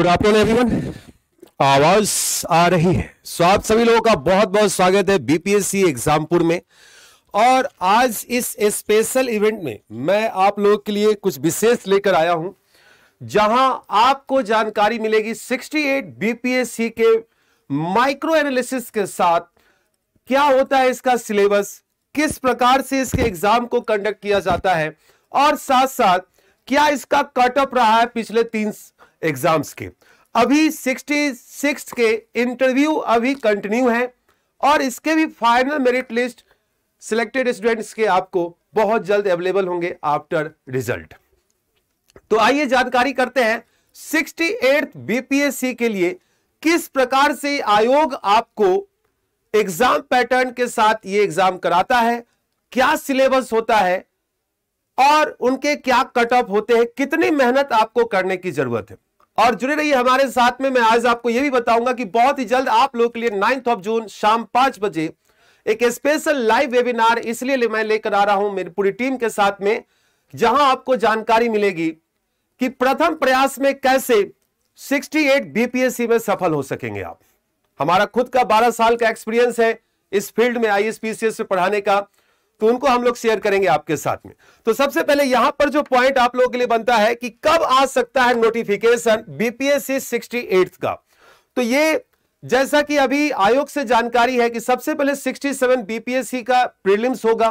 good afternoon everyone आवाज आ रही है सो आप सभी लोगों का बहुत बहुत स्वागत है बीपीएससी एग्जामपुर में और आज इस स्पेशल इवेंट में मैं आप लोगों के लिए कुछ विशेष लेकर आया हूं जहां आपको जानकारी मिलेगी 68 बीपीएससी के माइक्रो एनालिसिस के साथ क्या होता है इसका सिलेबस किस प्रकार से इसके एग्जाम को कंडक्ट किया जाता है और साथ साथ क्या इसका कट ऑफ रहा है पिछले तीन एग्जाम्स के अभी सिक्सटी सिक्स के इंटरव्यू अभी कंटिन्यू है और इसके भी final merit list selected students के आपको बहुत जल्द अवेलेबल होंगे आफ्टर रिजल्ट तो आइए जानकारी करते हैं सिक्सटी एट बीपीएससी के लिए किस प्रकार से आयोग आपको एग्जाम पैटर्न के साथ ये एग्जाम कराता है क्या सिलेबस होता है और उनके क्या कट ऑफ होते हैं कितनी मेहनत आपको करने की जरूरत है और जुड़े रहिए हमारे साथ में मैं आज आपको यह भी बताऊंगा कि बहुत ही जल्द आप लोग के लिए नाइन्थ ऑफ जून शाम पांच बजे एक स्पेशल लाइव वेबिनार इसलिए ले मैं लेकर आ रहा हूं मेरी पूरी टीम के साथ में जहां आपको जानकारी मिलेगी कि प्रथम प्रयास में कैसे 68 एट बीपीएससी में सफल हो सकेंगे आप हमारा खुद का 12 साल का एक्सपीरियंस है इस फील्ड में आई से पढ़ाने का तो उनको हम लोग शेयर करेंगे आपके साथ में तो सबसे पहले यहां पर जो पॉइंट आप लोगों के लिए बनता है कि कब आ सकता है नोटिफिकेशन बीपीएससी सिक्सटी का तो ये जैसा कि अभी आयोग से जानकारी है कि सबसे पहले 67 बीपीएससी का प्रीलिम्स होगा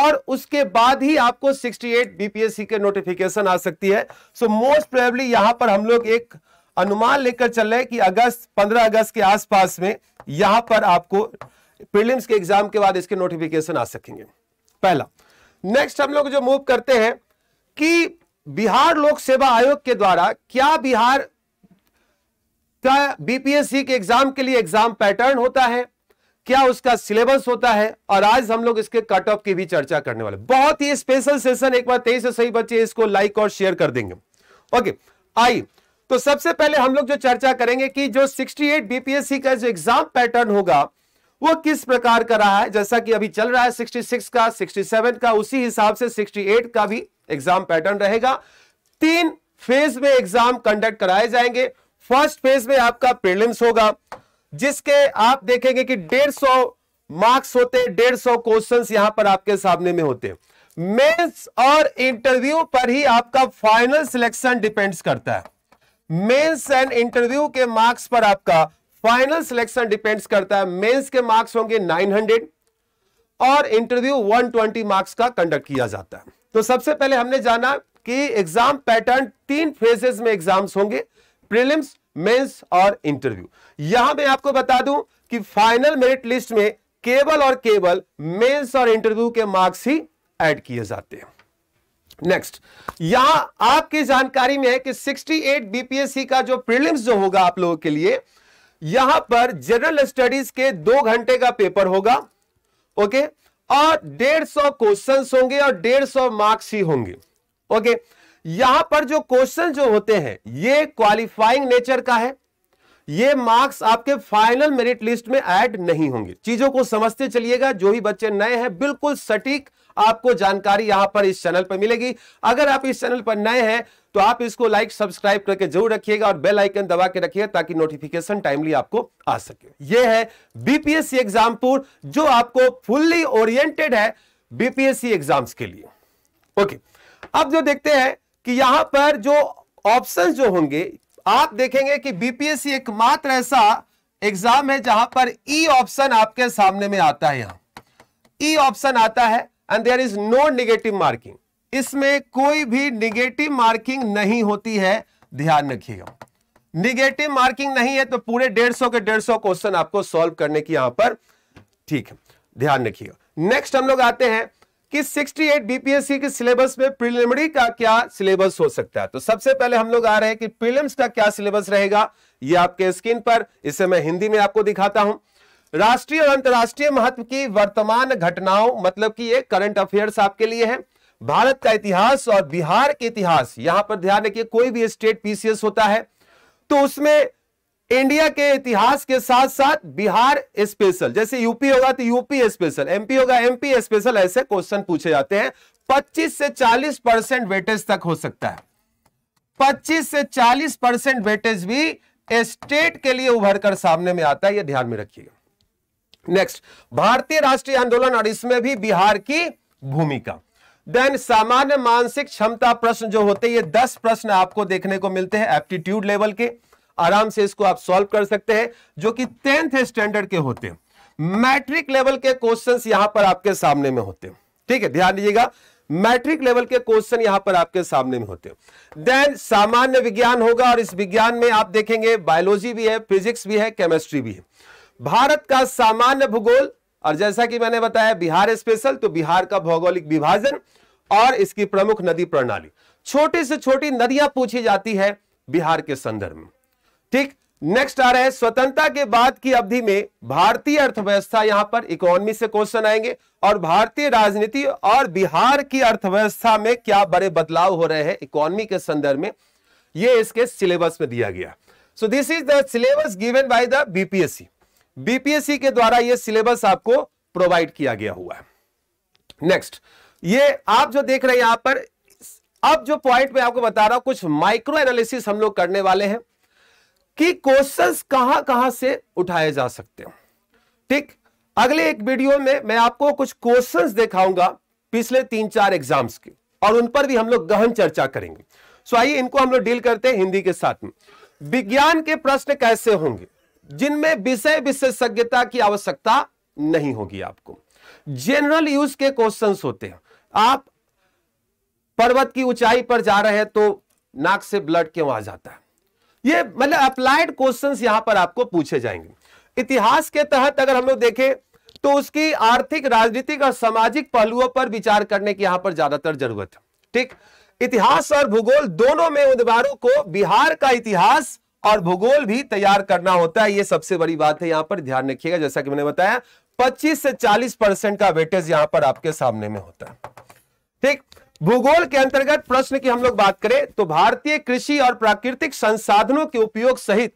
और उसके बाद ही आपको 68 बीपीएससी के नोटिफिकेशन आ सकती है सो मोस्ट प्रोबेबली यहां पर हम लोग एक अनुमान लेकर चल रहे हैं कि अगस्त 15 अगस्त के आसपास में यहां पर आपको प्रीलिम्स के एग्जाम के बाद इसके नोटिफिकेशन आ सकेंगे पहला नेक्स्ट हम लोग जो मूव करते हैं कि बिहार लोक सेवा आयोग के द्वारा क्या बिहार का बीपीएससी के एग्जाम के लिए एग्जाम पैटर्न होता है क्या उसका सिलेबस होता है और आज हम लोग इसके कट ऑफ की भी चर्चा करने वाले बहुत ही स्पेशल सेशन एक बार तेईस से सही बच्चे इसको लाइक और शेयर कर देंगे ओके आई तो सबसे पहले हम लोग जो चर्चा करेंगे कि जो 68 बीपीएससी का जो एग्जाम पैटर्न होगा वो किस प्रकार का रहा है जैसा कि अभी चल रहा है 66 का 67 का उसी हिसाब से 68 का भी एग्जाम पैटर्न रहेगा तीन फेज में एग्जाम कंडक्ट कराए जाएंगे फर्स्ट फेज में आपका प्रीलिम्स होगा जिसके आप देखेंगे कि 150 मार्क्स होते हैं 150 क्वेश्चंस यहां पर आपके सामने में होते हैं मेंस और इंटरव्यू पर ही आपका फाइनल सिलेक्शन डिपेंड्स करता है मेंस एंड इंटरव्यू के मार्क्स पर आपका फाइनल सिलेक्शन डिपेंड्स करता है मेंस के मार्क्स होंगे 900 और इंटरव्यू 120 मार्क्स का कंडक्ट किया जाता है तो सबसे पहले हमने जाना कि एग्जाम पैटर्न तीन फेजेस में एग्जाम्स होंगे प्रीलिम्स मेंस और इंटरव्यू यहां मैं आपको बता दूं कि फाइनल मेरिट लिस्ट में केवल और केवल मेंस और इंटरव्यू के मार्क्स ही एड किए जाते हैं नेक्स्ट यहां आपकी जानकारी में है कि 68 बीपीएससी का जो प्रीलिम्स जो होगा आप लोगों के लिए यहां पर जनरल स्टडीज के दो घंटे का पेपर होगा ओके और डेढ़ सौ क्वेश्चन होंगे और डेढ़ सौ मार्क्स ही होंगे ओके यहां पर जो क्वेश्चन जो होते हैं ये क्वालिफाइंग नेचर का है ये मार्क्स आपके फाइनल मेरिट लिस्ट में ऐड नहीं होंगे चीजों को समझते चलिएगा जो ही बच्चे नए हैं बिल्कुल सटीक आपको जानकारी यहां पर इस चैनल पर मिलेगी अगर आप इस चैनल पर नए हैं तो आप इसको लाइक सब्सक्राइब करके जरूर रखिएगा और बेल आइकन दबा के रखिएगा ताकि नोटिफिकेशन टाइमली आपको आ सके ये है बीपीएससी एग्जामपुर जो आपको फुल्ली ओरिएंटेड है बीपीएससी एग्जाम्स के लिए ओके अब जो देखते हैं कि यहां पर जो ऑप्शन जो होंगे आप देखेंगे कि बीपीएससी एकमात्र ऐसा एग्जाम है जहां पर ई e ऑप्शन आपके सामने में आता है यहां ई e ऑप्शन आता है and there is no negative marking इसमें कोई भी निगेटिव मार्किंग नहीं होती है ध्यान रखिएगा निगेटिव मार्किंग नहीं है तो पूरे डेढ़ सौ के डेढ़ सौ क्वेश्चन आपको सॉल्व करने की यहां पर ठीक है ध्यान रखिएगा नेक्स्ट हम लोग आते हैं कि 68 बीपीएससी के सिलेबस में प्रिलिमिनरी का क्या सिलेबस हो सकता है तो सबसे पहले हम लोग आ रहे हैं कि प्रीलिम्स का क्या सिलेबस रहेगा ये आपके स्क्रीन पर इसे मैं हिंदी में आपको दिखाता हूं राष्ट्रीय और अंतर्राष्ट्रीय महत्व की वर्तमान घटनाओं मतलब कि ये करंट अफेयर्स आपके लिए है भारत का इतिहास और बिहार के इतिहास यहां पर ध्यान रखिए कोई भी स्टेट पीसीएस होता है तो उसमें इंडिया के इतिहास के साथ साथ बिहार स्पेशल जैसे यूपी होगा तो यूपी स्पेशल एमपी होगा एमपी स्पेशल ऐसे क्वेश्चन पूछे जाते हैं 25 से 40 परसेंट वेटेज तक हो सकता है 25 से 40 परसेंट वेटेज भी स्टेट के लिए उभर कर सामने में आता है यह ध्यान में रखिएगा नेक्स्ट भारतीय राष्ट्रीय आंदोलन और इसमें भी बिहार की भूमिका देन सामान्य मानसिक क्षमता प्रश्न जो होते हैं ये दस प्रश्न आपको देखने को मिलते हैं एप्टीट्यूड लेवल के आराम से इसको आप सॉल्व कर सकते हैं जो कि टेंथ स्टैंडर्ड के होते हैं मैट्रिक लेवल के क्वेश्चन यहां पर आपके सामने में होते हैं ठीक है ध्यान दीजिएगा मैट्रिक लेवल के क्वेश्चन यहां पर आपके सामने में होते हैं देन सामान्य विज्ञान होगा और इस विज्ञान में आप देखेंगे बायोलॉजी भी है फिजिक्स भी है केमिस्ट्री भी है भारत का सामान्य भूगोल और जैसा कि मैंने बताया बिहार स्पेशल तो बिहार का भौगोलिक विभाजन और इसकी प्रमुख नदी प्रणाली छोटी से छोटी नदियां पूछी जाती है बिहार के संदर्भ में ठीक नेक्स्ट आ रहा है स्वतंत्रता के बाद की अवधि में भारतीय अर्थव्यवस्था यहां पर इकोनॉमी से क्वेश्चन आएंगे और भारतीय राजनीति और बिहार की अर्थव्यवस्था में क्या बड़े बदलाव हो रहे हैं इकोनॉमी के संदर्भ में यह इसके सिलेबस में दिया गया so this is the syllabus given by the BPSC BPSC के द्वारा यह सिलेबस आपको प्रोवाइड किया गया हुआ है नेक्स्ट ये आप जो देख रहे हैं यहां पर अब जो पॉइंट मैं आपको बता रहा हूं कुछ माइक्रो एनालिसिस हम लोग करने वाले हैं कि क्वेश्चंस कहां कहां से उठाए जा सकते हैं ठीक अगले एक वीडियो में मैं आपको कुछ क्वेश्चंस दिखाऊंगा पिछले तीन चार एग्जाम्स के और उन पर भी हम लोग गहन चर्चा करेंगे सो आइए इनको हम लोग डील करते हैं हिंदी के साथ में विज्ञान के प्रश्न कैसे होंगे जिनमें विषय विशेषज्ञता की आवश्यकता नहीं होगी आपको जनरल यूज के क्वेश्चंस होते हैं आप पर्वत की ऊंचाई पर जा रहे हैं तो नाक से ब्लड क्यों आ जाता है ये मतलब अप्लाइड क्वेश्चंस यहां पर आपको पूछे जाएंगे इतिहास के तहत अगर हम लोग देखें तो उसकी आर्थिक राजनीतिक और सामाजिक पहलुओं पर विचार करने की यहां पर ज्यादातर जरूरत है ठीक इतिहास और भूगोल दोनों में उम्मीदवारों को बिहार का इतिहास और भूगोल भी तैयार करना होता है ये सबसे बड़ी बात है यहां पर ध्यान रखिएगा जैसा कि मैंने बताया 25 से 40 परसेंट का वेटेज यहां पर आपके सामने में होता है ठीक भूगोल के अंतर्गत प्रश्न की हम लोग बात करें तो भारतीय कृषि और प्राकृतिक संसाधनों के उपयोग सहित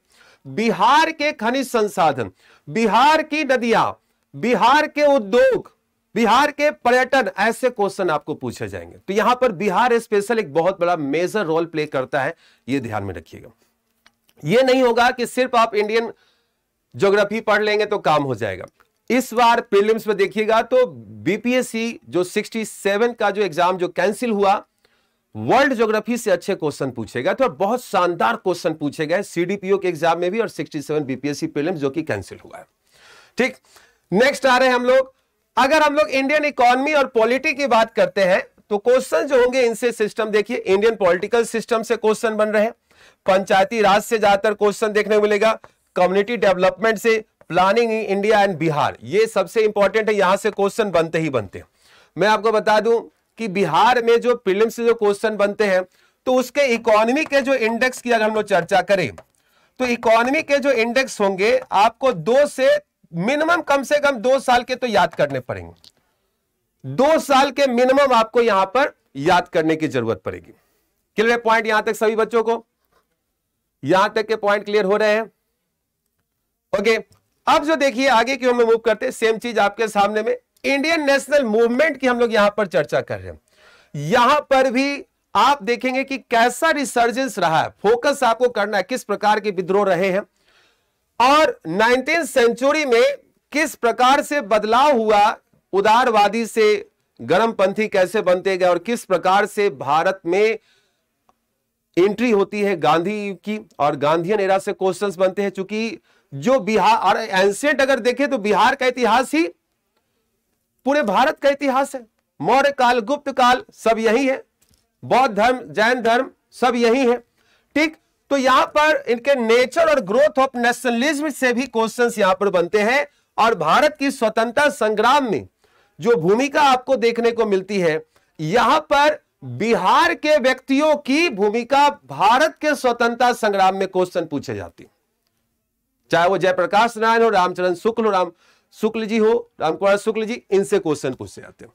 बिहार के खनिज संसाधन बिहार की नदियां बिहार के उद्योग बिहार के पर्यटन ऐसे क्वेश्चन आपको पूछे जाएंगे तो यहां पर बिहार स्पेशल एक बहुत बड़ा मेजर रोल प्ले करता है यह ध्यान में रखिएगा यह नहीं होगा कि सिर्फ आप इंडियन ज्योग्राफी पढ़ लेंगे तो काम हो जाएगा इस बार प्रीलिम्स में देखिएगा तो बीपीएससी जो 67 का जो एग्जाम जो कैंसिल हुआ वर्ल्ड ज्योग्राफी से अच्छे क्वेश्चन पूछेगा तो बहुत शानदार क्वेश्चन पूछे गए सीडीपीओ के एग्जाम में भी और 67 बीपीएससी प्रीलिम्स जो कि कैंसिल हुआ है ठीक नेक्स्ट आ रहे हैं हम लोग अगर हम लोग इंडियन इकोनॉमी और पॉलिटी की बात करते हैं तो क्वेश्चन जो होंगे इनसे सिस्टम देखिए इंडियन पॉलिटिकल सिस्टम से क्वेश्चन बन रहे हैं पंचायती राज से ज्यादातर क्वेश्चन देखने को मिलेगा कम्युनिटी डेवलपमेंट से planning in India and Bihar ये सबसे इंपॉर्टेंट है यहां से क्वेश्चन बनते ही बनते हैं मैं आपको बता दूं कि बिहार में जो फिल्म से जो क्वेश्चन बनते हैं तो उसके इकोनॉमी के जो इंडेक्स की अगर हम लोग चर्चा करें तो इकोनॉमी के जो इंडेक्स होंगे आपको दो से मिनिमम कम से कम दो साल के तो याद करने पड़ेंगे दो साल के मिनिमम आपको यहां पर याद करने की जरूरत पड़ेगी क्लियर पॉइंट यहां तक सभी बच्चों को यहां तक के पॉइंट क्लियर हो रहे हैं ओके अब जो देखिए आगे क्यों हमें मूव करते हैं सेम चीज आपके सामने में इंडियन नेशनल मूवमेंट की हम लोग यहां पर चर्चा कर रहे हैं यहां पर भी आप देखेंगे कि कैसा रिसर्जेंस रहा है फोकस आपको करना है किस प्रकार के विद्रोह रहे हैं और नाइनटीन सेंचुरी में किस प्रकार से बदलाव हुआ उदारवादी से गर्मपंथी कैसे बनते गए और किस प्रकार से भारत में एंट्री होती है गांधी की और गांधी एरा से क्वेश्चंस बनते हैं चूंकि जो बिहार और एंसेंट अगर देखें तो बिहार का इतिहास ही पूरे भारत का इतिहास है मौर्य काल गुप्त काल सब यही है बौद्ध धर्म जैन धर्म सब यही है ठीक तो यहां पर इनके नेचर और ग्रोथ ऑफ नेशनलिज्म से भी क्वेश्चंस यहां पर बनते हैं और भारत की स्वतंत्रता संग्राम में जो भूमिका आपको देखने को मिलती है यहां पर बिहार के व्यक्तियों की भूमिका भारत के स्वतंत्रता संग्राम में क्वेश्चन पूछे जाते हैं चाहे वो जयप्रकाश नारायण हो रामचरण शुक्ल हो राम शुक्ल जी हो राम कुमार शुक्ल जी इनसे क्वेश्चन पूछे जाते हैं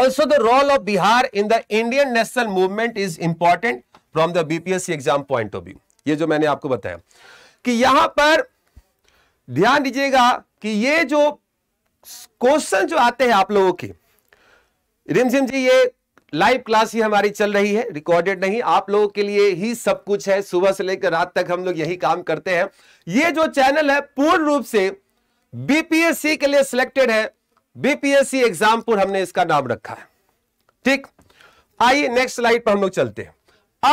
also the role of Bihar in the Indian national movement is important from the BPSC exam point of view ये जो मैंने आपको बताया कि यहां पर ध्यान दीजिएगा कि ये जो क्वेश्चन जो आते हैं आप लोगों के रिमझिम जी ये लाइव क्लास ही हमारी चल रही है रिकॉर्डेड नहीं आप लोगों के लिए ही सब कुछ है सुबह से लेकर रात तक हम लोग यही काम करते हैं ये जो चैनल है पूर्ण रूप से बीपीएससी के लिए सिलेक्टेड है बीपीएससी एग्जामपुर हमने इसका नाम रखा है ठीक आइए नेक्स्ट स्लाइड पर हम लोग चलते हैं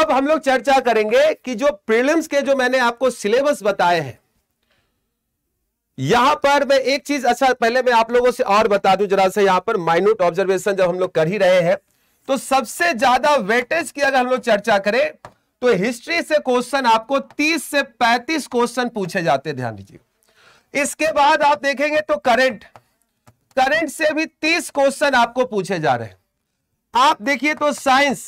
अब हम लोग चर्चा करेंगे कि जो प्रीलिम्स के जो मैंने आपको सिलेबस बताए हैं यहां पर मैं एक चीज अच्छा पहले मैं आप लोगों से और बता दूं जरा से यहां पर माइन्यूट ऑब्जर्वेशन जब हम लोग कर ही रहे हैं तो सबसे ज्यादा वेटेज की अगर हम लोग चर्चा करें तो हिस्ट्री से क्वेश्चन आपको 30 से 35 क्वेश्चन पूछे जाते ध्यान दीजिए इसके बाद आप देखेंगे तो करंट करंट से भी 30 क्वेश्चन आपको पूछे जा रहे हैं आप देखिए तो साइंस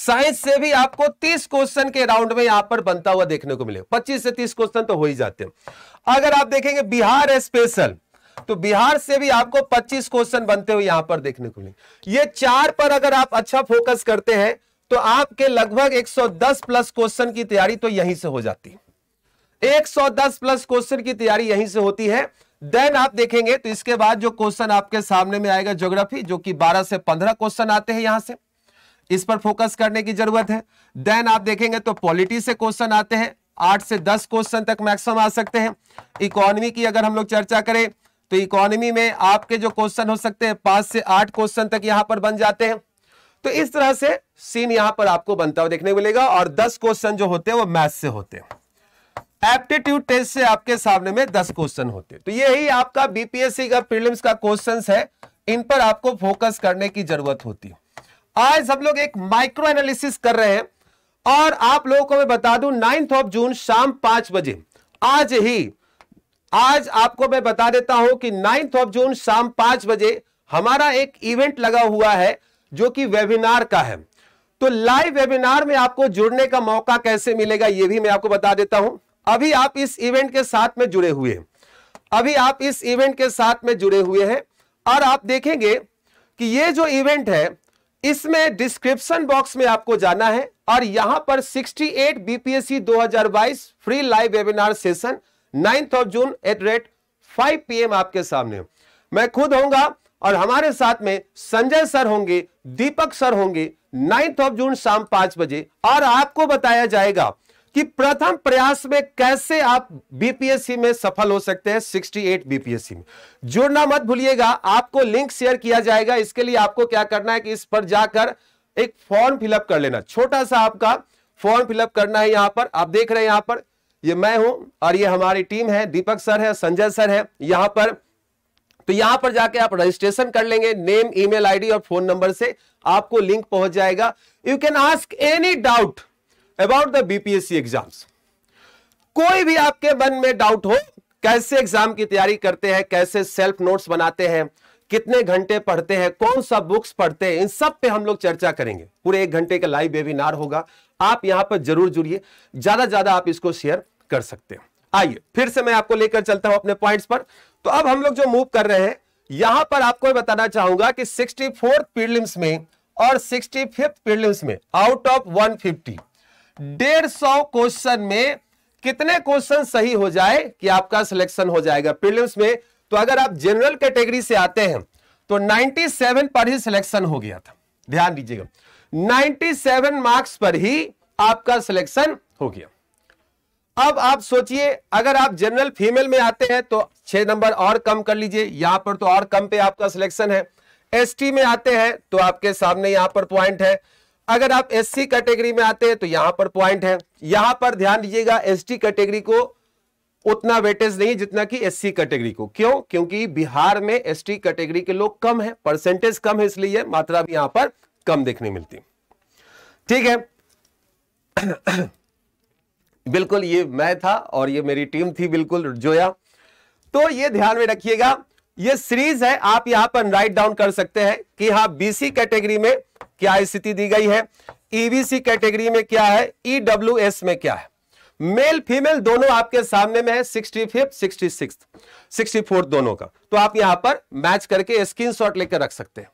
साइंस से भी आपको 30 क्वेश्चन के राउंड में यहां पर बनता हुआ देखने को मिले 25 से 30 क्वेश्चन तो हो ही जाते हैं अगर आप देखेंगे बिहार स्पेशल तो बिहार से भी आपको 25 क्वेश्चन बनते हुए यहां पर देखने को मिले ये चार पर अगर आप अच्छा फोकस करते हैं तो आपके लगभग 110 प्लस क्वेश्चन की तैयारी तो यहीं से हो जाती है 110 प्लस क्वेश्चन की तैयारी यहीं से होती है देन आप देखेंगे तो इसके बाद जो क्वेश्चन आपके सामने में आएगा ज्योग्राफी जो कि 12 से 15 क्वेश्चन आते हैं यहां से इस पर फोकस करने की जरूरत है देन आप देखेंगे तो पॉलिटी से क्वेश्चन आते हैं आठ से दस क्वेश्चन तक मैक्सिमम आ सकते हैं इकोनॉमी की अगर हम लोग चर्चा करें तो इकोनॉमी में आपके जो क्वेश्चन हो सकते हैं पांच से आठ क्वेश्चन तक यहां पर बन जाते हैं तो इस तरह से सीन यहां पर आपको बनता हुआ देखने को मिलेगा और दस क्वेश्चन जो होते हैं वो मैथ से होते हैं एप्टीट्यूड टेस्ट से आपके सामने में दस क्वेश्चन होते हैं तो यही आपका बीपीएससी का प्रीलिम्स का क्वेश्चन है इन पर आपको फोकस करने की जरूरत होती है आज हम लोग एक माइक्रो एनालिसिस कर रहे हैं और आप लोगों को मैं बता दूं नाइन्थ ऑफ जून शाम पांच बजे आज ही आज आपको मैं बता देता हूं कि नाइन्थ ऑफ जून शाम पांच बजे हमारा एक इवेंट लगा हुआ है जो कि वेबिनार का है तो लाइव वेबिनार में आपको जुड़ने का मौका कैसे मिलेगा यह भी मैं आपको बता देता हूं अभी आप इस इवेंट के साथ में जुड़े हुए हैं अभी आप इस इवेंट के साथ में जुड़े हुए हैं और आप देखेंगे कि ये जो इवेंट है इसमें डिस्क्रिप्शन बॉक्स में आपको जाना है और यहां पर 68 BPSC 2022 free live webinar session ninth of June at rate five PM आपके सामने मैं खुद होऊंगा और हमारे साथ में संजय सर होंगे दीपक सर होंगे नाइन्थ ऑफ जून शाम पांच बजे और आपको बताया जाएगा कि प्रथम प्रयास में कैसे आप बीपीएससी में सफल हो सकते हैं 68 बीपीएससी में जुड़ना मत भूलिएगा आपको लिंक शेयर किया जाएगा इसके लिए आपको क्या करना है कि इस पर जाकर एक फॉर्म फिलअप कर लेना छोटा सा आपका फॉर्म फिलअप करना है यहां पर आप देख रहे हैं यहां पर ये मैं हूं और ये हमारी टीम है दीपक सर है संजय सर है यहां पर तो यहां पर जाके आप रजिस्ट्रेशन कर लेंगे नेम ईमेल आईडी और फोन नंबर से आपको लिंक पहुंच जाएगा you can ask any doubt about the BPSC exams कोई भी आपके मन में डाउट हो कैसे एग्जाम की तैयारी करते हैं कैसे सेल्फ नोट्स बनाते हैं कितने घंटे पढ़ते हैं कौन सा बुक्स पढ़ते हैं इन सब पे हम लोग चर्चा करेंगे पूरे एक घंटे का लाइव वेबिनार होगा आप यहां पर जरूर जुड़िए ज्यादा ज्यादा आप इसको शेयर कर सकते हैं आइए फिर से मैं आपको लेकर चलता हूं अपने पॉइंट्स पर तो अब हम लोग जो मूव कर रहे हैं यहां पर आपको बताना चाहूंगा कि सिक्सटी फोर्थ में और सिक्सटी फिफ्थ में आउट ऑफ वन फिफ्टी डेढ़ सौ क्वेश्चन में कितने क्वेश्चन सही हो जाए कि आपका सिलेक्शन हो जाएगा प्रीलिम्स में तो अगर आप जनरल कैटेगरी से आते हैं तो 97 पर ही सिलेक्शन हो गया था ध्यान दीजिएगा 97 मार्क्स पर ही आपका सिलेक्शन हो गया अब आप सोचिए अगर आप जनरल फीमेल में आते हैं तो छह नंबर और कम कर लीजिए यहां पर तो और कम पे आपका सिलेक्शन है एसटी में आते हैं तो आपके सामने यहां पर पॉइंट है अगर आप एससी कैटेगरी में आते हैं तो यहां पर पॉइंट है यहां पर ध्यान दीजिएगा एसटी कैटेगरी को उतना वेटेज नहीं जितना कि एससी कैटेगरी को क्यों क्योंकि बिहार में एसटी कैटेगरी के लोग कम है परसेंटेज कम है इसलिए मात्रा भी यहां पर कम देखने मिलती ठीक है बिल्कुल ये मैं था और ये मेरी टीम थी बिल्कुल जोया तो ये ध्यान में रखिएगा ये सीरीज है आप यहां पर राइट डाउन कर सकते हैं कि यहां बीसी कैटेगरी में क्या स्थिति दी गई है ईवीसी e कैटेगरी में क्या है ईडब्ल्यू e में क्या है मेल फीमेल दोनों आपके सामने में है sixty fifth sixty six sixty fourth दोनों का तो आप यहां पर मैच करके स्क्रीन शॉट लेकर रख सकते हैं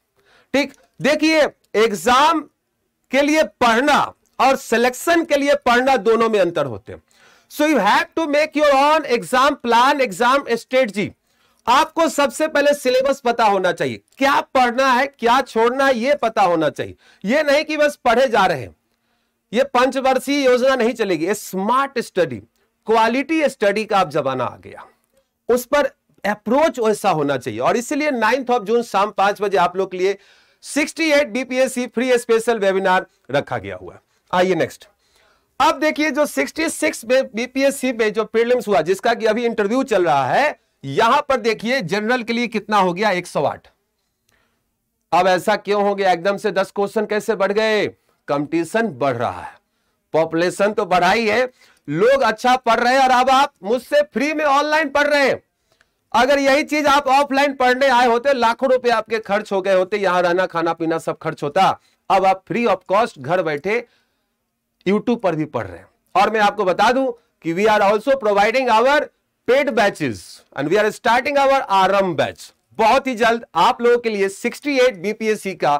ठीक देखिए एग्जाम के लिए पढ़ना और सिलेक्शन के लिए पढ़ना दोनों में अंतर होते हैं so you have to make your own exam plan exam strategy आपको सबसे पहले सिलेबस पता होना चाहिए क्या पढ़ना है क्या छोड़ना है यह पता होना चाहिए यह नहीं कि बस पढ़े जा रहे हैं यह पंचवर्षीय योजना नहीं चलेगी स्मार्ट स्टडी क्वालिटी स्टडी का आप जमाना आ गया उस पर अप्रोच वैसा होना चाहिए और इसलिए नाइन्थ ऑफ जून शाम पांच बजे आप लोग के लिए 68 बीपीएससी फ्री स्पेशल वेबिनार रखा गया हुआ आइए नेक्स्ट अब देखिए जो 66 सिक्स बीपीएससी में जो प्रीलिम्स हुआ जिसका कि अभी इंटरव्यू चल रहा है यहां पर देखिए जनरल के लिए कितना हो गया 108 अब ऐसा क्यों हो गया एकदम से 10 क्वेश्चन कैसे बढ़ गए कंपटीशन बढ़ रहा है पॉपुलेशन तो बढ़ाई है लोग अच्छा पढ़ रहे हैं और अब आप मुझसे फ्री में ऑनलाइन पढ़ रहे हैं अगर यही चीज आप ऑफलाइन पढ़ने आए होते लाखों रुपए आपके खर्च हो गए होते यहां रहना खाना पीना सब खर्च होता अब आप फ्री ऑफ कॉस्ट घर बैठे यूट्यूब पर भी पढ़ रहे हैं और मैं आपको बता दूं कि we are also providing our paid batches and we are starting our Aarambh batch बहुत ही जल्द आप लोगों के लिए 68 बीपीएससी का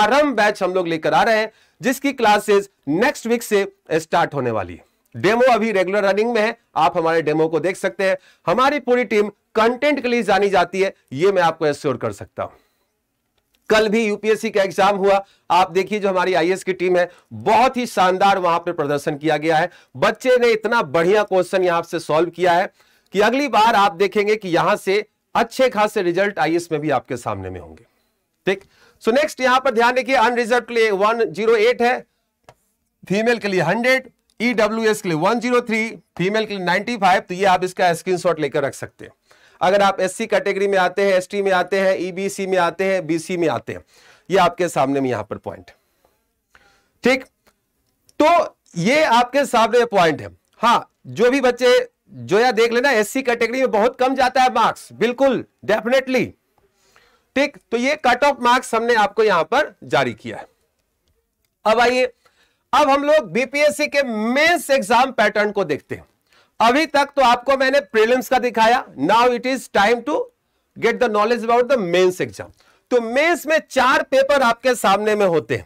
आरम बैच हम लोग लेकर आ रहे हैं जिसकी क्लासेस नेक्स्ट वीक से स्टार्ट होने वाली है डेमो अभी रेगुलर रनिंग में है आप हमारे डेमो को देख सकते हैं हमारी पूरी टीम कंटेंट के लिए जानी जाती है यह मैं आपको एश्योर कर सकता हूं कल भी यूपीएससी का एग्जाम हुआ आप देखिए जो हमारी आईएएस की टीम है बहुत ही शानदार वहां पर प्रदर्शन किया गया है बच्चे ने इतना बढ़िया क्वेश्चन यहां से सॉल्व किया है कि अगली बार आप देखेंगे कि यहां से अच्छे खासे रिजल्ट आईएएस में भी आपके सामने में होंगे ठीक सो नेक्स्ट यहां पर ध्यान देखिए अनरिजर्व के लिए वन है फीमेल के लिए हंड्रेड ईडब्ल्यूएस e के लिए 103 फीमेल के लिए 95 तो ये आप इसका स्क्रीनशॉट लेकर रख सकते हैं अगर आप एससी कैटेगरी में आते हैं एसटी में आते हैं ईबीसी e में आते हैं बीसी में आते हैं ये आपके सामने में यहां पर पॉइंट ठीक तो ये आपके सामने पॉइंट है हाँ जो भी बच्चे जो या देख लेना एससी कैटेगरी में बहुत कम जाता है मार्क्स बिल्कुल डेफिनेटली ठीक तो ये कट ऑफ मार्क्स हमने आपको यहां पर जारी किया है अब आइए अब हम लोग बीपीएससी के मेंस एग्जाम पैटर्न को देखते हैं अभी तक तो आपको मैंने प्रीलिम्स का दिखाया now it is time to get the knowledge about the mains exam तो मेंस में चार पेपर आपके सामने में होते हैं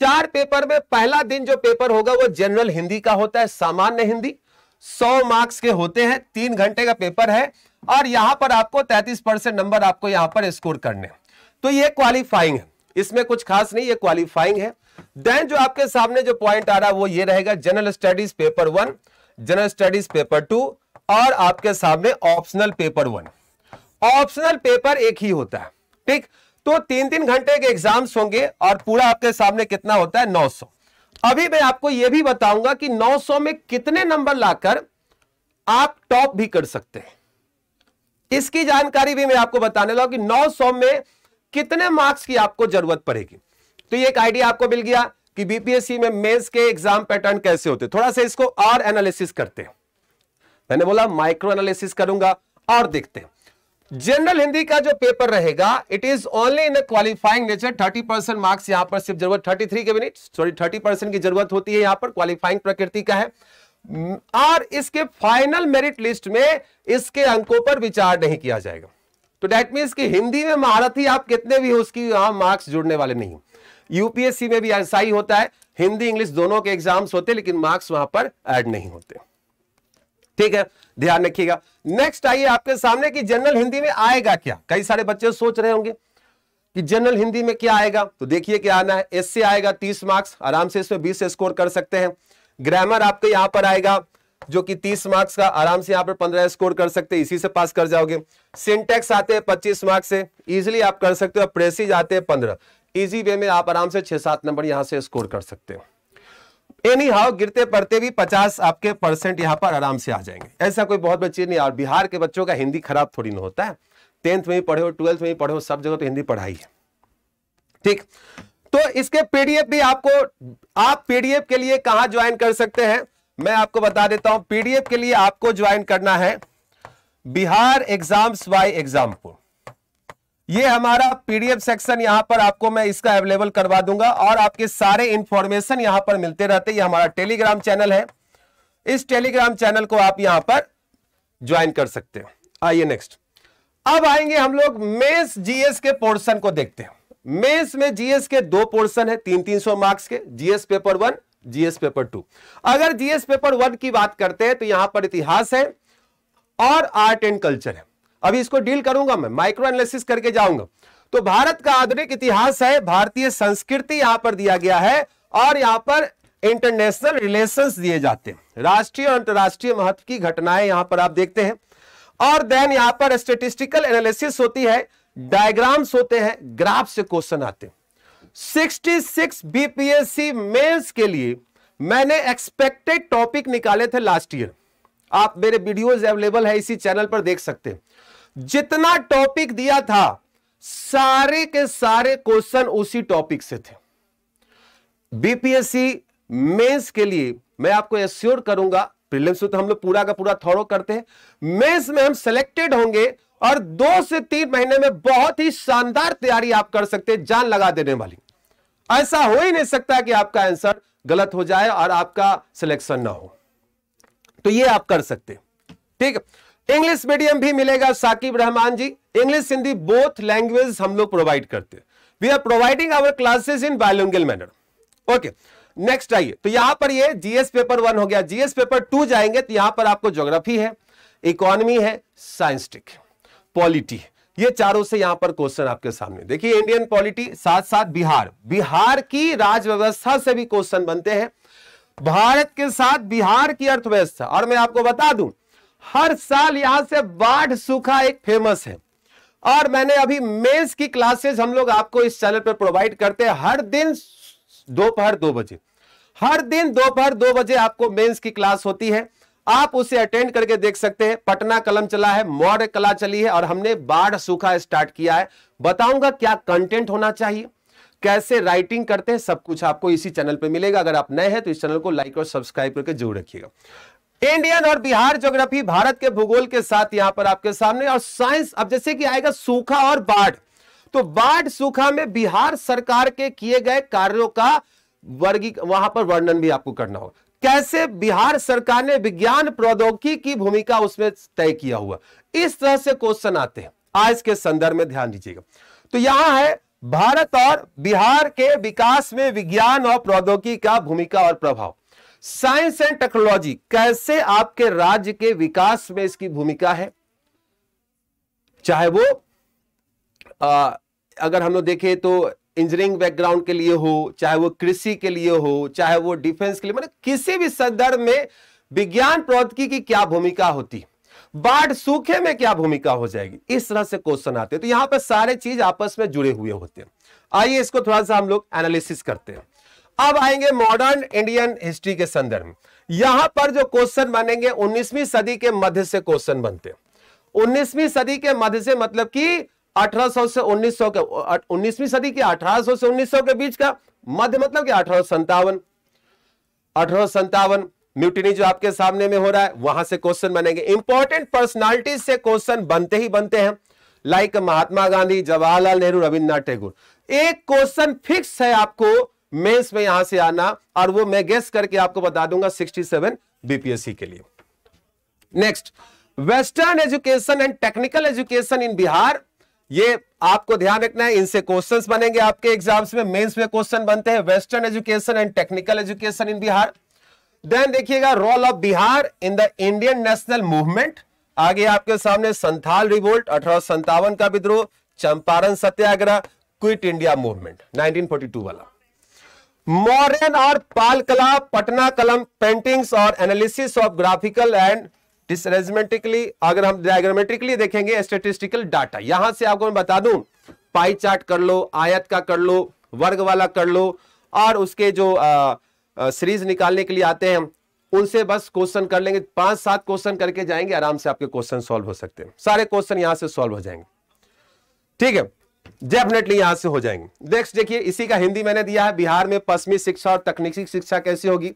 चार पेपर में पहला दिन जो पेपर होगा वो जनरल हिंदी का होता है सामान्य हिंदी सौ मार्क्स के होते हैं तीन घंटे का पेपर है और यहां पर आपको तैतीस परसेंट नंबर आपको यहां पर स्कोर करने तो ये क्वालिफाइंग है इसमें कुछ खास नहीं ये क्वालिफाइंग है देन जो आपके सामने जो पॉइंट आ रहा है वो ये रहेगा general studies paper one general studies paper two और आपके सामने optional paper one optional paper एक ही होता है ठीक तो तीन तीन घंटे के एग्जाम्स होंगे और पूरा आपके सामने कितना होता है 900 अभी मैं आपको यह भी बताऊंगा कि 900 में कितने नंबर लाकर आप टॉप भी कर सकते हैं इसकी जानकारी भी मैं आपको बताने लगा कि 900 में कितने मार्क्स की आपको जरूरत पड़ेगी तो ये एक आइडिया आपको मिल गया कि बीपीएससी में मेंस के एग्जाम पैटर्न कैसे होते थोड़ा सा इसको और एनालिसिस करते हैं मैंने बोला माइक्रो एनालिसिस करूंगा और देखते हैं जनरल हिंदी का जो पेपर रहेगा it is only in qualifying nature 30 percent marks यहां पर सिर्फ जरूरत 33 के मिनट सॉरी 30 परसेंट की जरूरत होती है यहां पर क्वालिफाइंग प्रकृति का है और इसके फाइनल मेरिट लिस्ट में इसके अंकों पर विचार नहीं किया जाएगा तो डेट मीन की हिंदी में महारथी आप कितने भी हो उसकी यहां मार्क्स जुड़ने वाले नहीं यूपीएससी में भी ऐसा ही होता है हिंदी इंग्लिश दोनों के एग्जाम्स होते लेकिन मार्क्स वहां पर ऐड नहीं होते ठीक है ध्यान रखिएगा नेक्स्ट आइए आपके सामने कि जनरल हिंदी में आएगा क्या कई सारे बच्चे सोच रहे होंगे कि जनरल हिंदी में क्या आएगा तो देखिए क्या आना है एस आएगा तीस मार्क्स आराम से इसमें बीस स्कोर कर सकते हैं ग्रामर आपके यहां पर आएगा जो कि 30 मार्क्स का आराम से यहां पर 15 स्कोर कर सकते हैं इसी से पास कर जाओगे सिंटेक्स आते हैं 25 मार्क्स से इजिली आप कर सकते हो प्रेसिज आते हैं पंद्रह इजी वे में आप आराम से छह सात नंबर यहां से स्कोर कर सकते हो एनी हाउ गिरते पड़ते भी पचास आपके परसेंट यहां पर आराम से आ जाएंगे ऐसा कोई बहुत बच्चे नहीं और बिहार के बच्चों का हिंदी खराब थोड़ी ना होता है टेंथ में ही पढ़े हो ट्वेल्थ में ही पढ़े हो सब जगह तो हिंदी पढ़ाई है ठीक तो इसके पीडीएफ भी आपको आप पीडीएफ के लिए कहाँ ज्वाइन कर सकते हैं मैं आपको बता देता हूं पीडीएफ के लिए आपको ज्वाइन करना है बिहार एग्जाम्स बाय एग्जामपुर ये हमारा पीडीएफ सेक्शन यहां पर आपको मैं इसका अवेलेबल करवा दूंगा और आपके सारे इंफॉर्मेशन यहां पर मिलते रहते ये हमारा टेलीग्राम चैनल है इस टेलीग्राम चैनल को आप यहां पर ज्वाइन कर सकते हैं आइए नेक्स्ट अब आएंगे हम लोग मेंस जीएस के पोर्शन को देखते हैं मेंस में जीएस के दो पोर्शन है तीन तीन सौ मार्क्स के GS paper one GS paper two अगर जीएस पेपर वन की बात करते हैं तो यहां पर इतिहास है और आर्ट एंड कल्चर है अभी इसको डील करूंगा मैं माइक्रो एनालिसिस करके जाऊंगा तो भारत का आधुनिक इतिहास है भारतीय संस्कृति यहां पर दिया गया है और यहां पर इंटरनेशनल रिलेशंस दिए जाते हैं राष्ट्रीय और अंतर्राष्ट्रीय महत्व की घटनाएं यहां पर आप देखते हैं और देन यहां पर स्टेटिस्टिकल एनालिसिस होती है डायग्राम्स होते हैं ग्राफ से क्वेश्चन आते हैं 66 बीपीएससी मेंस के लिए मैंने एक्सपेक्टेड टॉपिक निकाले थे लास्ट ईयर आप मेरे वीडियोस अवेलेबल है इसी चैनल पर देख सकते हैं जितना टॉपिक दिया था सारे के सारे क्वेश्चन उसी टॉपिक से थे बीपीएससी मेंस के लिए मैं आपको एश्योर करूंगा प्रीलिम्स तो हम लोग पूरा का पूरा थोड़ो करते हैं मेंस में हम सिलेक्टेड होंगे और दो से तीन महीने में बहुत ही शानदार तैयारी आप कर सकते हैं जान लगा देने वाली ऐसा हो ही नहीं सकता कि आपका आंसर गलत हो जाए और आपका सिलेक्शन ना हो तो ये आप कर सकते ठीक है इंग्लिश मीडियम भी मिलेगा Sakib Rahman ji English Hindi both language हम लोग प्रोवाइड करते हैं we are providing our classes in bilingual manner okay next आइए तो यहां पर ये जीएस पेपर वन हो गया जीएस पेपर टू जाएंगे तो यहां पर आपको ज्योग्राफी है इकोनॉमी है साइंसटिक पॉलिटी ये चारों से यहां पर क्वेश्चन आपके सामने देखिए इंडियन पॉलिटी साथ साथ बिहार बिहार की राजव्यवस्था से भी क्वेश्चन बनते हैं भारत के साथ बिहार की अर्थव्यवस्था और मैं आपको बता दूं हर साल यहां से बाढ़ सूखा एक फेमस है और मैंने अभी मेंस की क्लासेस हम लोग आपको इस चैनल पर प्रोवाइड करते हैं हर दिन दोपहर दो बजे हर दिन दोपहर दो बजे आपको मेंस की क्लास होती है आप उसे अटेंड करके देख सकते हैं पटना कलम चला है मौर्य कला चली है और हमने बाढ़ सूखा स्टार्ट किया है बताऊंगा क्या कंटेंट होना चाहिए कैसे राइटिंग करते हैं सब कुछ आपको इसी चैनल पर मिलेगा अगर आप नए हैं तो इस चैनल को लाइक और सब्सक्राइब करके जरूर रखिएगा इंडियन और बिहार ज्योग्राफी भारत के भूगोल के साथ यहां पर आपके सामने और साइंस अब जैसे कि आएगा सूखा और बाढ़ तो बाढ़ सूखा में बिहार सरकार के किए गए कार्यों का वर्गी वहां पर वर्णन भी आपको करना होगा कैसे बिहार सरकार ने विज्ञान प्रौद्योगिकी की भूमिका उसमें तय किया हुआ इस तरह से क्वेश्चन आते हैं आज के संदर्भ में ध्यान दीजिएगा तो यहां है भारत और बिहार के विकास में विज्ञान और प्रौद्योगिकी का भूमिका और प्रभाव साइंस एंड टेक्नोलॉजी कैसे आपके राज्य के विकास में इसकी भूमिका है चाहे वो आ, अगर हम लोग देखें तो इंजीनियरिंग बैकग्राउंड के लिए हो चाहे वो कृषि के लिए हो चाहे वो डिफेंस के लिए मतलब किसी भी संदर्भ में विज्ञान प्रौद्योगिकी की क्या भूमिका होती बाढ़ सूखे में क्या भूमिका हो जाएगी इस तरह से क्वेश्चन आते हैं तो यहां पर सारे चीज आपस में जुड़े हुए होते हैं आइए इसको थोड़ा सा हम लोग एनालिसिस करते हैं अब आएंगे मॉडर्न इंडियन हिस्ट्री के संदर्भ में यहां पर जो क्वेश्चन बनेंगे 19वीं सदी के मध्य से क्वेश्चन बनते हैं 19वीं सदी के मध्य से मतलब कि 1800 से 1900 के 19वीं सदी के 1800 से 1900 के बीच का मध्य मतलब कि अठारह संतावन अठारह म्यूटिनी जो आपके सामने में हो रहा है वहां से क्वेश्चन बनेंगे इंपॉर्टेंट पर्सनालिटीज से क्वेश्चन बनते ही बनते हैं लाइक like महात्मा गांधी जवाहरलाल नेहरू रविन्द्रनाथ टैगोर एक क्वेश्चन फिक्स है आपको मेंस में यहां से आना और वो मैं गेस करके आपको बता दूंगा 67 बीपीएससी के लिए next western education and technical education in Bihar ये आपको ध्यान रखना है इनसे क्वेश्चंस बनेंगे आपके एग्जाम्स में मेंस में क्वेश्चन बनते हैं western education and technical education in Bihar then देखिएगा role of Bihar in the Indian national movement आगे आपके सामने संथाल रिवोल्ट अठारह का विद्रोह Champaran Satyagraha quit India movement 1942 वाला मॉडर्न और पाल कला पटना कलम पेंटिंग्स और एनालिसिस ऑफ ग्राफिकल एंड डिसरेजमेंटिकली अगर हम डायग्रामेटिकली देखेंगे स्टेटिस्टिकल डाटा यहां से आपको मैं बता दूं पाई चार्ट कर लो आयत का कर लो वर्ग वाला कर लो और उसके जो आ, आ, सीरीज निकालने के लिए आते हैं उनसे बस क्वेश्चन कर लेंगे पांच सात क्वेश्चन करके जाएंगे आराम से आपके क्वेश्चन सॉल्व हो सकते हैं सारे क्वेश्चन यहां से सॉल्व हो जाएंगे ठीक है डेफिनेटली यहां से हो जाएंगे नेक्स्ट देखिए इसी का हिंदी मैंने दिया है बिहार में पश्चिमी शिक्षा और तकनीकी शिक्षा कैसी होगी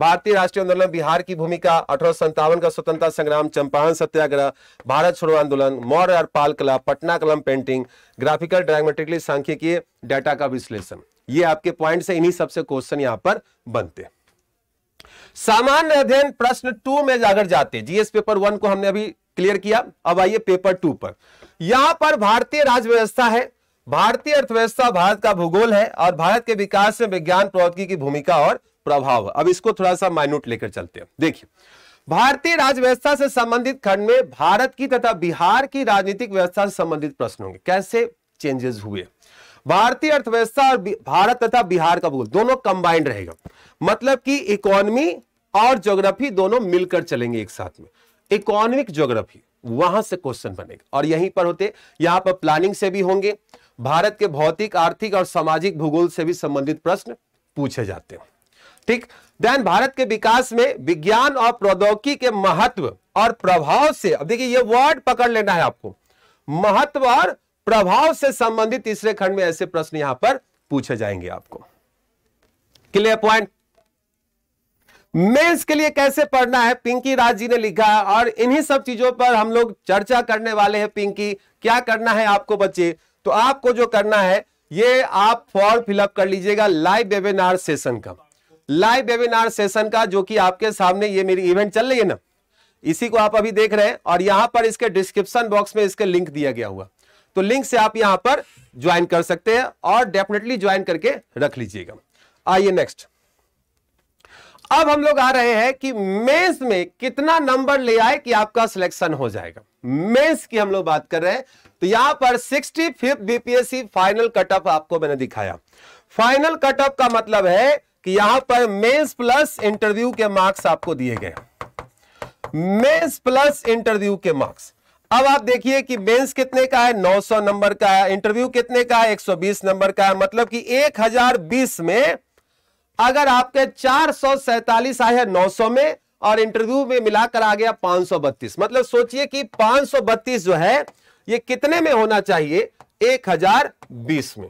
भारतीय राष्ट्रीय आंदोलन बिहार की भूमिका अठारह का स्वतंत्रता संग्राम चंपारण सत्याग्रह भारत छोड़ो आंदोलन मौर्य और पाल कला Patna Kalam painting graphical dramatically सांख्यिकीय डाटा का विश्लेषण ये आपके पॉइंट से इन्हीं सबसे क्वेश्चन यहां पर बनते सामान्य अध्ययन प्रश्न टू में अगर जाते जीएस पेपर वन को हमने अभी क्लियर किया अब आइए पेपर टू पर यहां पर भारतीय राज्य व्यवस्था है भारतीय अर्थव्यवस्था भारत का भूगोल है और भारत के विकास में विज्ञान प्रौद्योगिकी की भूमिका और प्रभाव अब इसको थोड़ा सा माइन्यूट लेकर चलते हैं देखिए भारतीय राज्य व्यवस्था से संबंधित खंड में भारत की तथा बिहार की राजनीतिक व्यवस्था से संबंधित प्रश्न होंगे कैसे चेंजेस हुए भारतीय अर्थव्यवस्था और भारत तथा बिहार का भूगोल दोनों कंबाइंड रहेगा मतलब कि इकोनॉमी और ज्योग्राफी दोनों मिलकर चलेंगे एक साथ में इकोनॉमिक ज्योग्राफी वहां से क्वेश्चन बनेगा और यहीं पर होते यहां पर प्लानिंग से भी होंगे भारत के भौतिक आर्थिक और सामाजिक भूगोल से भी संबंधित प्रश्न पूछे जाते हैं ठीक देन भारत के विकास में विज्ञान और प्रौद्योगिकी के महत्व और प्रभाव से अब देखिए ये वर्ड पकड़ लेना है आपको महत्व और प्रभाव से संबंधित तीसरे खंड में ऐसे प्रश्न यहां पर पूछे जाएंगे आपको क्लियर पॉइंट मेंस के लिए कैसे पढ़ना है पिंकी राज जी ने लिखा है और इन्हीं सब चीजों पर हम लोग चर्चा करने वाले हैं पिंकी क्या करना है आपको बच्चे तो आपको जो करना है ये आप फॉर्म फिलअप कर लीजिएगा लाइव वेबिनार सेशन का लाइव वेबिनार सेशन का जो कि आपके सामने ये मेरी इवेंट चल रही है ना इसी को आप अभी देख रहे हैं और यहां पर इसके डिस्क्रिप्शन बॉक्स में इसके लिंक दिया गया हुआ तो लिंक से आप यहां पर ज्वाइन कर सकते हैं और डेफिनेटली ज्वाइन करके रख लीजिएगा आइए नेक्स्ट अब हम लोग आ रहे हैं कि मेंस में कितना नंबर ले आए कि आपका सिलेक्शन हो जाएगा मेंस की हम लोग बात कर रहे हैं तो यहां पर sixty fifth BPSC final cut off आपको मैंने दिखाया फाइनल कट ऑफ का मतलब है कि यहां पर मेंस प्लस इंटरव्यू के मार्क्स आपको दिए गए मेंस प्लस इंटरव्यू के मार्क्स अब आप देखिए कि मेंस कितने का है 900 नंबर का है इंटरव्यू कितने का है 120 नंबर का है मतलब कि 1020 में अगर आपके चार सौ सैतालीस आए नौ सौ में और इंटरव्यू में मिलाकर आ गया पांच सौ बत्तीस मतलब सोचिए कि पांच सौ बत्तीस जो है ये कितने में होना चाहिए एक हजार बीस में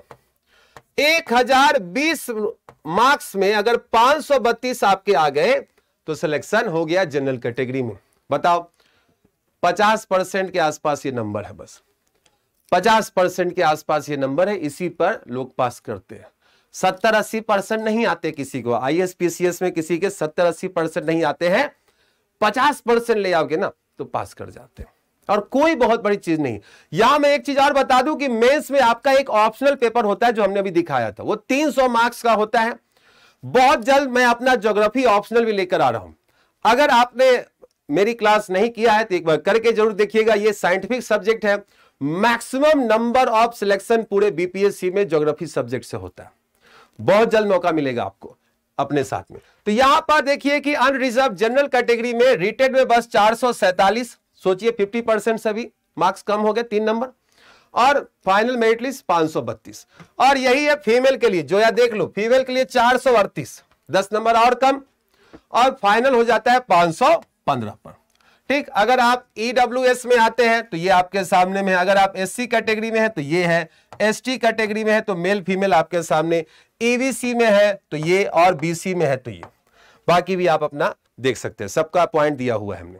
एक हजार बीस मार्क्स में अगर पांच सौ बत्तीस आपके आ गए तो सिलेक्शन हो गया जनरल कैटेगरी में बताओ पचास परसेंट के आसपास ये नंबर है बस पचास परसेंट के आसपास ये नंबर है इसी पर लोग पास करते हैं सत्तर अस्सी परसेंट नहीं आते किसी को I S P C S में किसी के सत्तर अस्सी परसेंट नहीं आते हैं पचास परसेंट ले आओगे ना तो पास कर जाते हैं और कोई बहुत बड़ी चीज नहीं या मैं एक चीज और बता दूं कि मेंस में आपका एक ऑप्शनल पेपर होता है जो हमने अभी दिखाया था वो 300 मार्क्स का होता है बहुत जल्द मैं अपना ज्योग्राफी ऑप्शनल भी लेकर आ रहा हूं अगर आपने मेरी क्लास नहीं किया है तो एक बार करके जरूर देखिएगा ये साइंटिफिक सब्जेक्ट है मैक्सिमम नंबर ऑफ सिलेक्शन पूरे बीपीएससी में ज्योग्राफी सब्जेक्ट से होता है बहुत जल्द मौका मिलेगा आपको अपने साथ में तो यहां पर देखिए कि अनरिजर्व जनरल कैटेगरी में रिटेड में बस चार सोचिए 50 परसेंट से भी मार्क्स कम हो गए तीन नंबर और फाइनल मेरिट लिस्ट पांच और यही है फीमेल के लिए जो या देख लो फीमेल के लिए चार सौ नंबर और कम और फाइनल हो जाता है पांच पर ठीक अगर आप ईडब्ल्यू e में आते हैं तो ये आपके सामने में अगर आप एस कैटेगरी तो में है तो ये है एस कैटेगरी में है तो मेल फीमेल आपके सामने ईवीसी e में है तो ये और बीसी में है तो ये बाकी भी आप अपना देख सकते हैं सबका पॉइंट दिया हुआ है हमने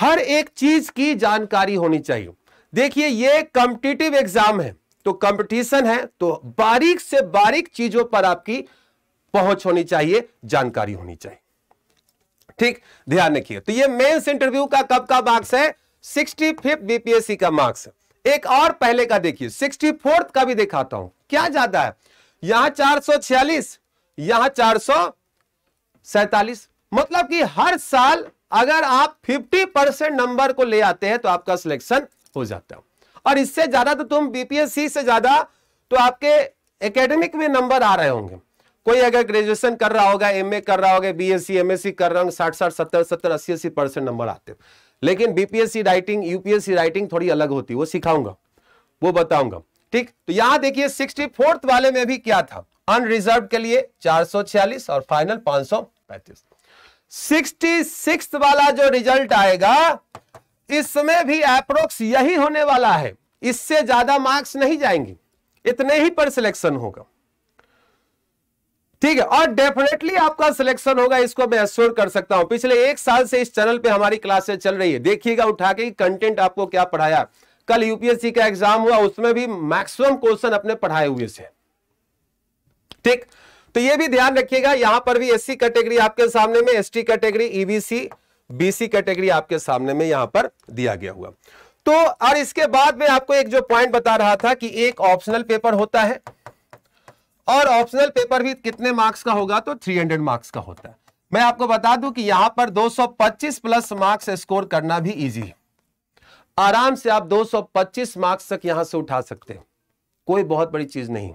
हर एक चीज की जानकारी होनी चाहिए देखिए ये कॉम्पिटिटिव एग्जाम है तो कंपटीशन है तो बारीक से बारीक चीजों पर आपकी पहुंच होनी चाहिए जानकारी होनी चाहिए ठीक ध्यान रखिए तो ये मेन्स इंटरव्यू का कब का मार्क्स है सिक्सटी फिफ्थ बीपीएससी का मार्क्स एक और पहले का देखिए सिक्सटी फोर्थ का भी दिखाता हूं क्या ज्यादा है यहां चार सौ छियालीस यहां चार सौ सैतालीस मतलब कि हर साल अगर आप फिफ्टी परसेंट नंबर को ले आते हैं तो आपका सिलेक्शन हो जाता है और इससे ज्यादा तो तुम बीपीएससी से ज्यादा तो आपके एकेडमिक में नंबर आ रहे होंगे कोई अगर ग्रेजुएशन कर रहा होगा एमए कर रहा होगा बीएससी एमएससी कर रहा हूँ साठ साठ सत्तर सत्तर अस्सी अस्सी परसेंट नंबर आते हो लेकिन बीपीएससी राइटिंग यूपीएससी राइटिंग थोड़ी अलग होती वो सिखाऊंगा वो बताऊंगा ठीक तो यहां देखिए सिक्सटी फोर्थ वाले में भी क्या था अनरिजर्व के लिए चार और फाइनल पांच 535 66 वाला जो रिजल्ट आएगा इसमें भी अप्रोक्स यही होने वाला है इससे ज्यादा मार्क्स नहीं जाएंगे इतने ही पर सिलेक्शन होगा ठीक है और डेफिनेटली आपका सिलेक्शन होगा इसको मैं एश्योर कर सकता हूं पिछले एक साल से इस चैनल पे हमारी क्लासेस चल रही है देखिएगा उठा के कंटेंट आपको क्या पढ़ाया कल यूपीएससी का एग्जाम हुआ उसमें भी मैक्सिमम क्वेश्चन अपने पढ़ाए हुए से ठीक तो ये भी ध्यान रखिएगा यहां पर भी एससी कैटेगरी आपके सामने में ST category EBC BC category आपके सामने में यहां पर दिया गया हुआ तो और इसके बाद में आपको एक जो पॉइंट बता रहा था कि एक ऑप्शनल पेपर होता है और ऑप्शनल पेपर भी कितने मार्क्स का होगा तो 300 मार्क्स का होता है मैं आपको बता दूं कि यहां पर 225 प्लस मार्क्स स्कोर करना भी इजी है आराम से आप 225 मार्क्स तक यहां से उठा सकते हैं कोई बहुत बड़ी चीज नहीं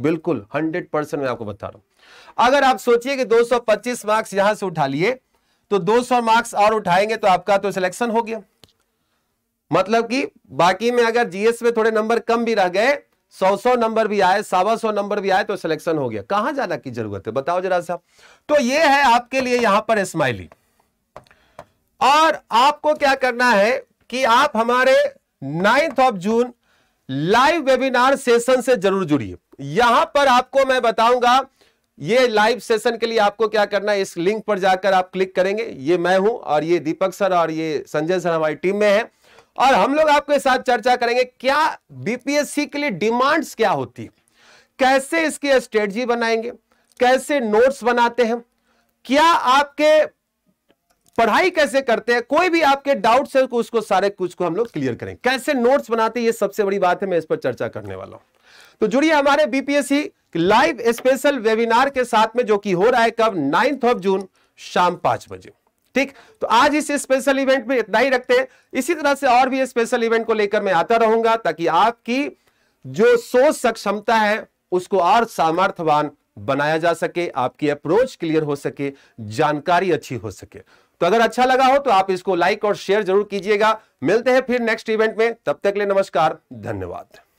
बिल्कुल 100 परसेंट मैं आपको बता रहा हूं अगर आप सोचिए कि 225 मार्क्स यहां से उठा लिए तो 200 मार्क्स और उठाएंगे तो आपका तो सिलेक्शन हो गया मतलब कि बाकी में अगर जीएस में थोड़े नंबर कम भी रह गए सौ सौ नंबर भी आए सवा सौ नंबर भी आए तो सिलेक्शन हो गया कहां जाना की जरूरत है बताओ जरा साहब तो ये है आपके लिए यहां पर स्माइली और आपको क्या करना है कि आप हमारे ninth of June live webinar session से जरूर जुड़िए यहां पर आपको मैं बताऊंगा ये लाइव सेशन के लिए आपको क्या करना है इस लिंक पर जाकर आप क्लिक करेंगे ये मैं हूं और ये दीपक सर और ये संजय सर हमारी टीम में है और हम लोग आपके साथ चर्चा करेंगे क्या बीपीएससी के लिए डिमांड्स क्या होती है कैसे इसकी स्ट्रेटजी बनाएंगे कैसे नोट्स बनाते हैं क्या आपके पढ़ाई कैसे करते हैं कोई भी आपके डाउट्स है उसको सारे कुछ को हम लोग क्लियर करें कैसे नोट्स बनाते हैं ये सबसे बड़ी बात है मैं इस पर चर्चा करने वाला हूं तो जुड़िए हमारे बीपीएससी लाइव स्पेशल वेबिनार के साथ में जो कि हो रहा है कब नाइन्थ ऑफ जून शाम पांच बजे ठीक तो आज इस स्पेशल इवेंट में इतना ही रखते हैं इसी तरह से और भी स्पेशल इवेंट को लेकर मैं आता रहूंगा ताकि आपकी जो सोच सक्षमता है उसको और सामर्थ्यवान बनाया जा सके आपकी अप्रोच क्लियर हो सके जानकारी अच्छी हो सके तो अगर अच्छा लगा हो तो आप इसको लाइक और शेयर जरूर कीजिएगा मिलते हैं फिर नेक्स्ट इवेंट में तब तक ले नमस्कार धन्यवाद